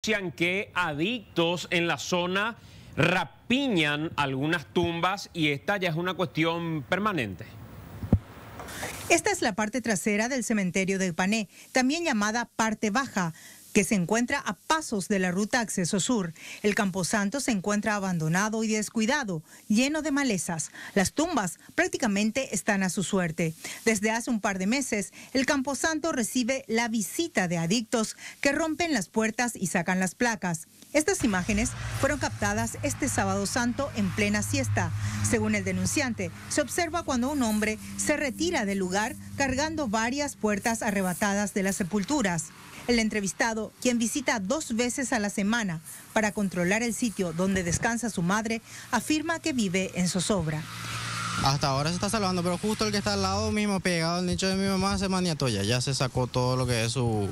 que adictos en la zona rapiñan algunas tumbas y esta ya es una cuestión permanente. Esta es la parte trasera del cementerio de Pané, también llamada parte baja que se encuentra a pasos de la ruta Acceso Sur. El Camposanto se encuentra abandonado y descuidado, lleno de malezas. Las tumbas prácticamente están a su suerte. Desde hace un par de meses, el Camposanto recibe la visita de adictos que rompen las puertas y sacan las placas. Estas imágenes fueron captadas este sábado santo en plena siesta. Según el denunciante, se observa cuando un hombre se retira del lugar cargando varias puertas arrebatadas de las sepulturas. El entrevistado, quien visita dos veces a la semana para controlar el sitio donde descansa su madre, afirma que vive en zozobra. Hasta ahora se está salvando, pero justo el que está al lado mismo, pegado al nicho de mi mamá, se maniató ya. Ya se sacó todo lo que es su.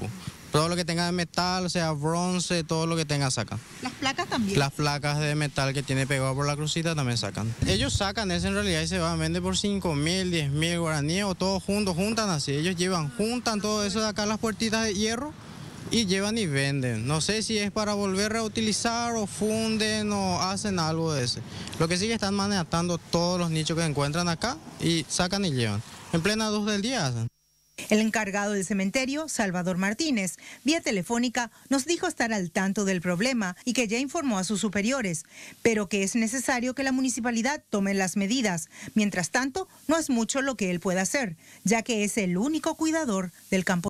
Todo lo que tenga de metal, sea bronce, todo lo que tenga saca. ¿Las placas también? Las placas de metal que tiene pegado por la crucita también sacan. Ellos sacan eso en realidad y se van, vender por 5 mil, 10 mil guaraníes o todos juntos, juntan así. Ellos llevan, juntan todo eso de acá las puertitas de hierro y llevan y venden. No sé si es para volver a utilizar o funden o hacen algo de ese Lo que sí que están manejando todos los nichos que encuentran acá y sacan y llevan. En plena luz del día El encargado del cementerio, Salvador Martínez, vía telefónica, nos dijo estar al tanto del problema y que ya informó a sus superiores, pero que es necesario que la municipalidad tome las medidas. Mientras tanto, no es mucho lo que él pueda hacer, ya que es el único cuidador del campo.